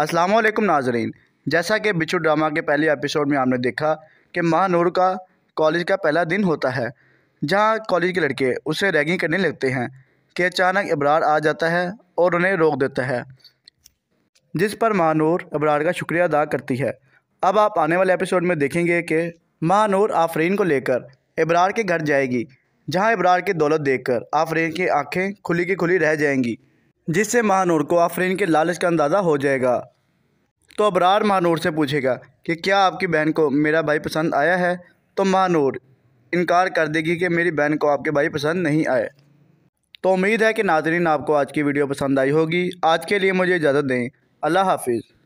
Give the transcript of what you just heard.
अस्सलाम वालेकुम नाजरीन जैसा कि बिच्छू ड्रामा के पहले एपिसोड में आपने देखा कि महानूर का कॉलेज का पहला दिन होता है जहाँ कॉलेज के लड़के उसे रैगिंग करने लगते हैं कि अचानक इब्रार आ जाता है और उन्हें रोक देता है जिस पर महानूर इब्रार का शुक्रिया अदा करती है अब आप आने वाले एपिसोड में देखेंगे कि महानूर आफरीन को लेकर इब्रार के घर जाएगी जहाँ इब्रार की दौलत देखकर आफरीन की आँखें खुली की खुली रह जाएंगी जिससे महानूर को आफरीन के लालच का अंदाज़ा हो जाएगा तो अबरार महानूर से पूछेगा कि क्या आपकी बहन को मेरा भाई पसंद आया है तो महानूर इनकार कर देगी कि मेरी बहन को आपके भाई पसंद नहीं आए तो उम्मीद है कि नाजरीन आपको आज की वीडियो पसंद आई होगी आज के लिए मुझे इजाज़त दें अल्लाह हाफिज़